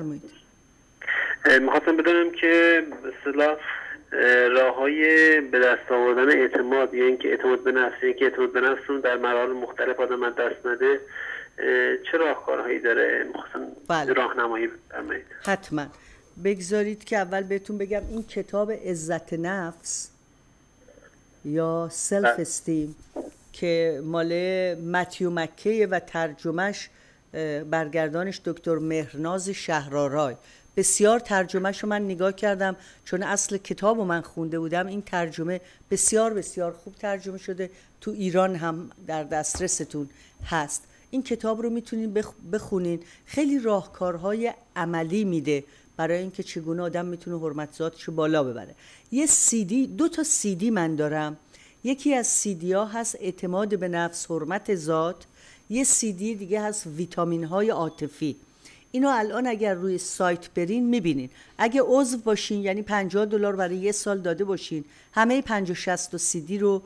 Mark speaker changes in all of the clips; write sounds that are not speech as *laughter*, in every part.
Speaker 1: فرمایید میخواستم بدانم که مثلا راه های به دست آوردن اعتماد یا یعنی اینکه اعتماد به نفس یا یعنی اعتماد به نفسون در مراحل مختلف آدم من دست نده چه راهکارهایی داره میخواستم بله. راهنمایی بفرمایید حتما بگذارید که اول بهتون بگم این کتاب عزت نفس یا سلف بله. استیم که مال متیو مکه و ترجمهش برگردانش دکتر مهرناز شهرارای بسیار ترجمه شو من نگاه کردم چون اصل کتاب رو من خونده بودم این ترجمه بسیار بسیار خوب ترجمه شده تو ایران هم در دسترستون هست این کتاب رو میتونین بخونین خیلی راهکارهای عملی میده برای اینکه چگونه آدم میتونه حرمت ذاتش بالا ببره یه دی دو تا دی من دارم یکی از سیدی ها هست اعتماد به نفس حرمت ذات یه سی دیگه هست ویتامین های عاطفی اینو الان اگر روی سایت برین میبینین اگه عضو باشین یعنی 50 دلار برای یه سال داده باشین همه 50 60 و سی دی رو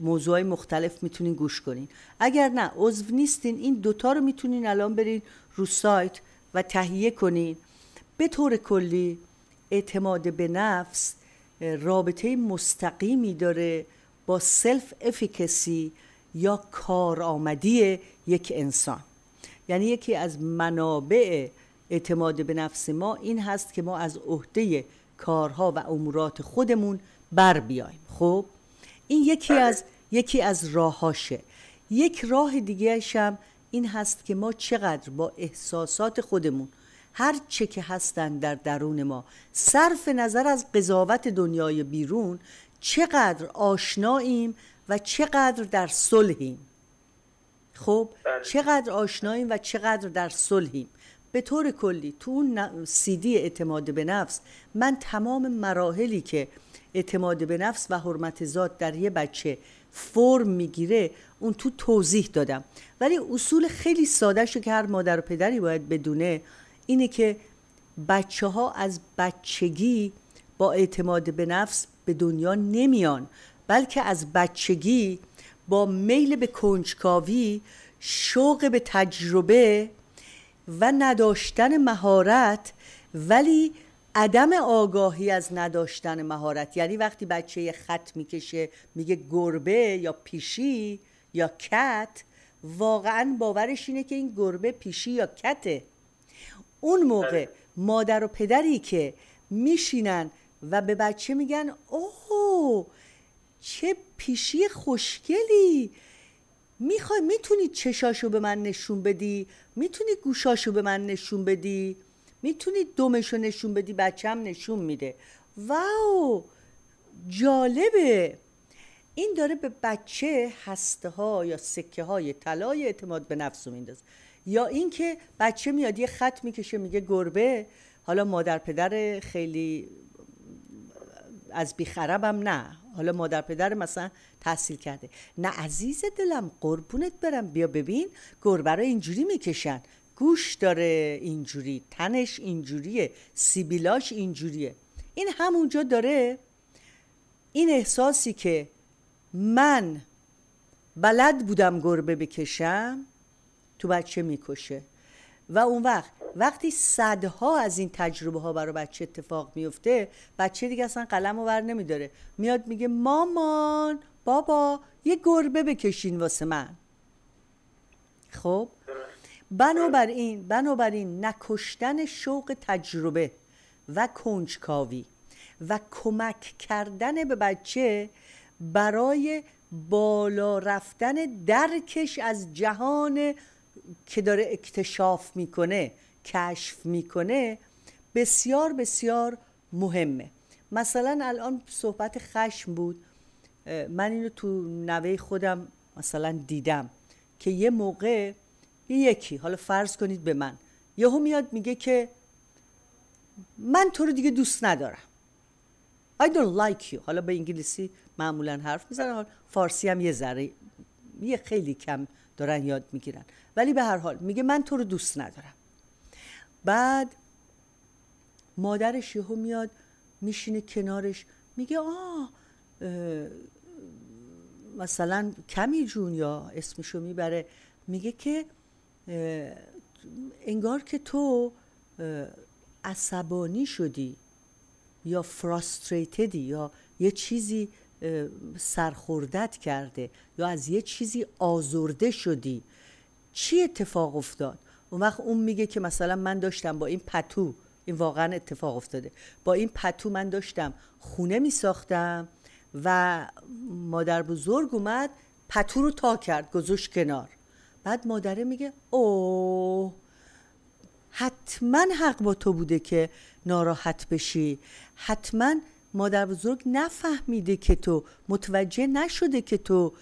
Speaker 1: موضوع مختلف میتونین گوش کنین اگر نه عضو نیستین این دوتا رو میتونین الان برین رو سایت و تهیه کنین به طور کلی اعتماد به نفس رابطه مستقیمی داره با سلف افیکسی یا کارآمدی یک انسان یعنی یکی از منابع اعتماد به نفس ما این هست که ما از عهده کارها و امورات خودمون بر بیایم خب این یکی بله. از یکی از راهاشه یک راه دیگهش هم این هست که ما چقدر با احساسات خودمون هر چه که هستن در درون ما صرف نظر از قضاوت دنیای بیرون چقدر آشناییم و چقدر در صلحیم خب بله. چقدر آشناییم و چقدر در صلحیم به طور کلی تو اون سیدی اعتماد به نفس من تمام مراحلی که اعتماد به نفس و حرمت ذات در یه بچه فرم میگیره اون تو توضیح دادم ولی اصول خیلی ساده شو که هر مادر و پدری باید بدونه اینه که بچه ها از بچگی با اعتماد به نفس به دنیا نمیان بلکه از بچگی با میل به کنجکاوی شوق به تجربه و نداشتن مهارت ولی عدم آگاهی از نداشتن مهارت یعنی وقتی بچه خط میکشه میگه گربه یا پیشی یا کت واقعا باورش اینه که این گربه پیشی یا کته اون موقع آره. مادر و پدری که میشینن و به بچه میگن اوه چه پیشی خوشگلی میخوای میتونی چشاشو به من نشون بدی میتونی گوشاشو به من نشون بدی میتونی دمشو نشون بدی بچم نشون میده واو جالبه این داره به بچه هسته ها یا سکه های طلای اعتماد به نفس رو میندازه یا اینکه بچه میاد یه خط میکشه میگه گربه حالا مادر پدر خیلی از بیخربم نه حالا مادر پدر مثلا تحصیل کرده نه عزیز دلم قربونت برم بیا ببین گربه را اینجوری میکشن گوش داره اینجوری تنش اینجوریه سیبیلاش اینجوریه این همونجا داره این احساسی که من بلد بودم گربه بکشم تو بچه میکشه و اون وقت وقتی صدها از این تجربه ها برای بچه اتفاق میفته بچه دیگه اصلا قلم رو بر نمیداره میاد میگه مامان بابا یه گربه بکشین واسه من خب بنابراین بنابراین نکشتن شوق تجربه و کنجکاوی و کمک کردن به بچه برای بالا رفتن درکش از جهان که داره اکتشاف میکنه کشف میکنه بسیار بسیار مهمه مثلا الان صحبت خشم بود من اینو تو نوه خودم مثلا دیدم که یه موقع یکی حالا فرض کنید به من یهو میاد میگه که من تو رو دیگه دوست ندارم I don't like you حالا به انگلیسی معمولا حرف میزنم، فارسی هم یه ذره یه خیلی کم دارن یاد میگیرن ولی به هر حال میگه من تو رو دوست ندارم بعد مادرش یهو میاد میشینه کنارش میگه آه, مثلا کمی جون یا اسمشو میبره میگه که انگار که تو عصبانی شدی یا فراستریتدی یا یه چیزی سرخوردت کرده یا از یه چیزی آزرده شدی چی اتفاق افتاد اون وقت اون میگه که مثلا من داشتم با این پتو این واقعا اتفاق افتاده با این پتو من داشتم خونه میساختم و مادر بزرگ اومد پتو رو تا کرد گذاشت کنار بعد مادره میگه او حتما حق با تو بوده که ناراحت بشی حتما مادر بزرگ نفهمیده که تو متوجه نشده که تو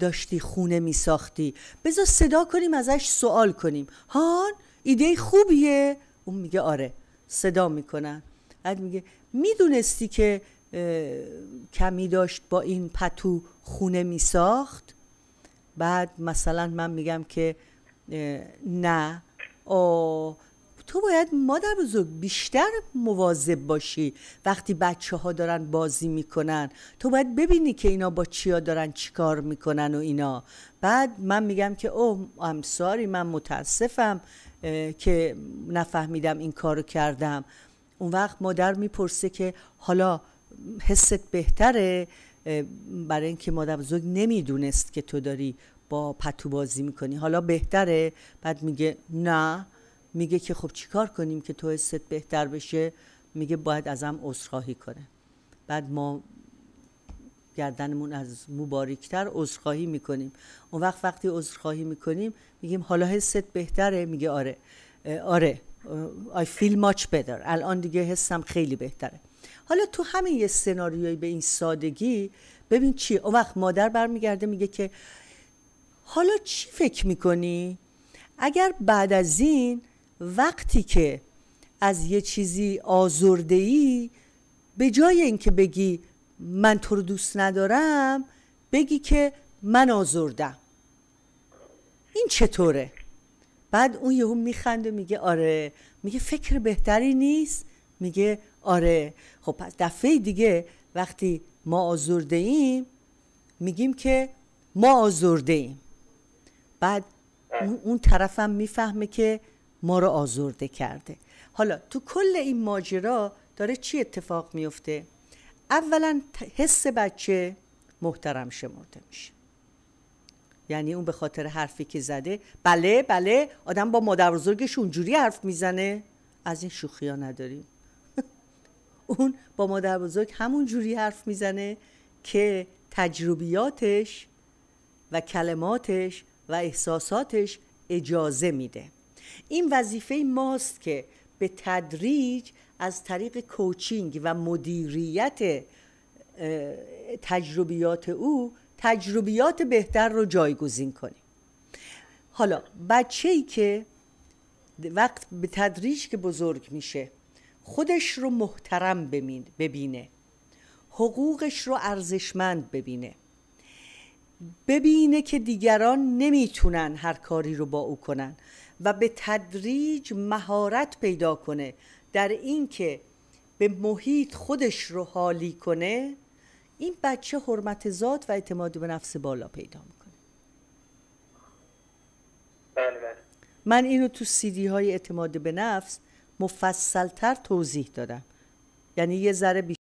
Speaker 1: داشتی خونه می ساختی بذار صدا کنیم ازش سوال کنیم هان ایده خوبیه اون میگه آره صدا میکنن بعد میگه میدونستی که کمی داشت با این پتو خونه میساخت بعد مثلا من میگم که نه او تو باید مادر بزرگ بیشتر مواظب باشی وقتی بچه ها دارن بازی میکنن تو باید ببینی که اینا با چیا دارن چیکار میکنن و اینا بعد من میگم که اوه ام ساری من متاسفم که نفهمیدم این کارو کردم اون وقت مادر میپرسه که حالا حست بهتره برای اینکه مادر بزرگ نمیدونست که تو داری با پتو بازی میکنی حالا بهتره بعد میگه نه میگه که خب چیکار کنیم که تو حست بهتر بشه میگه باید ازم عذرخواهی کنه بعد ما گردنمون از مبارکتر عذرخواهی میکنیم اون وقت وقتی عذرخواهی میکنیم میگیم حالا حست بهتره میگه آره آره I feel much better الان دیگه حسم خیلی بهتره حالا تو همین یه سناریوی به این سادگی ببین چی اون وقت مادر برمیگرده میگه که حالا چی فکر میکنی اگر بعد از این وقتی که از یه چیزی آزرده ای به جای اینکه بگی من تو رو دوست ندارم بگی که من آزردم این چطوره بعد اون یهو میخنده میگه آره میگه فکر بهتری نیست میگه آره خب پس دفعه دیگه وقتی ما آزرده ایم میگیم که ما آزرده ایم بعد اون طرفم میفهمه که ما رو آزرده کرده حالا تو کل این ماجرا داره چی اتفاق میفته اولا حس بچه محترم شمرده میشه یعنی اون به خاطر حرفی که زده بله بله آدم با مادر بزرگش اونجوری حرف میزنه از این شوخی ها نداریم *laughs* اون با مادر بزرگ همون جوری حرف میزنه که تجربیاتش و کلماتش و احساساتش اجازه میده این وظیفه ماست که به تدریج از طریق کوچینگ و مدیریت تجربیات او تجربیات بهتر رو جایگزین کنیم حالا بچه ای که وقت به تدریج که بزرگ میشه خودش رو محترم ببینه حقوقش رو ارزشمند ببینه ببینه که دیگران نمیتونن هر کاری رو با او کنن و به تدریج مهارت پیدا کنه در اینکه به محیط خودش رو حالی کنه این بچه حرمت ذات و اعتماد به نفس بالا پیدا میکنه بله، بله. من اینو تو سیدی های اعتماد به نفس مفصلتر توضیح دادم یعنی یه ذره بیشتر